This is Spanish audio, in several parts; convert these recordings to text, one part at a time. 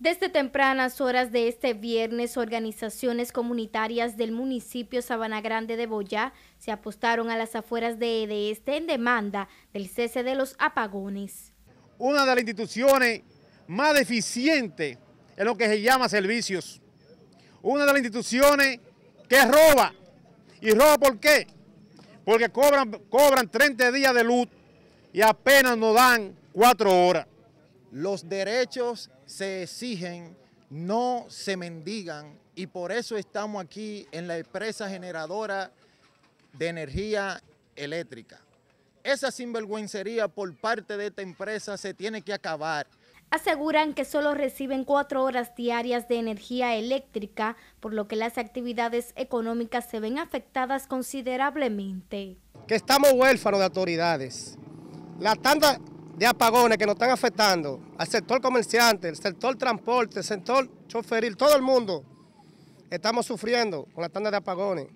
Desde tempranas horas de este viernes, organizaciones comunitarias del municipio Sabana Grande de Boyá se apostaron a las afueras de este en demanda del cese de los apagones. Una de las instituciones más deficientes en lo que se llama servicios. Una de las instituciones que roba. ¿Y roba por qué? Porque cobran, cobran 30 días de luz y apenas nos dan 4 horas. Los derechos se exigen, no se mendigan y por eso estamos aquí en la empresa generadora de energía eléctrica. Esa sinvergüencería por parte de esta empresa se tiene que acabar. Aseguran que solo reciben cuatro horas diarias de energía eléctrica, por lo que las actividades económicas se ven afectadas considerablemente. Que estamos huérfanos de autoridades. La tanda de apagones que nos están afectando al sector comerciante, al sector transporte, al sector choferil, todo el mundo estamos sufriendo con la tanda de apagones.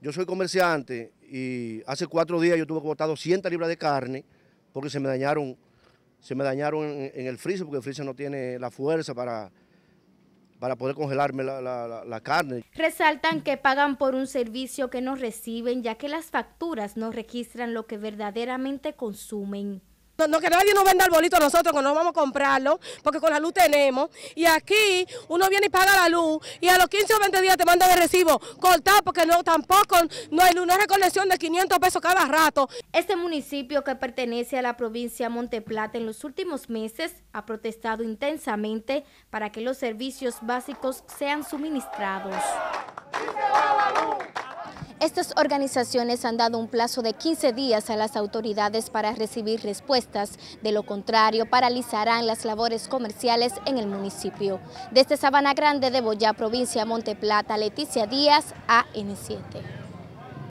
Yo soy comerciante y hace cuatro días yo tuve que botar 200 libras de carne porque se me dañaron, se me dañaron en, el freezer porque el freezer no tiene la fuerza para, para poder congelarme la, carne. Resaltan que pagan por un servicio que no reciben ya que las facturas no registran lo que verdaderamente consumen. No, que nadie nos venda el bolito a nosotros, que no vamos a comprarlo, porque con la luz tenemos. Y aquí uno viene y paga la luz, y a los 15 o 20 días te manda el recibo cortado, porque no tampoco no hay una recolección de 500 pesos cada rato. Este municipio que pertenece a la provincia Monteplata en los últimos meses ha protestado intensamente para que los servicios básicos sean suministrados. Estas organizaciones han dado un plazo de 15 días a las autoridades para recibir respuestas, de lo contrario paralizarán las labores comerciales en el municipio. Desde Sabana Grande de Boya, provincia Monte Monteplata, Leticia Díaz, AN7.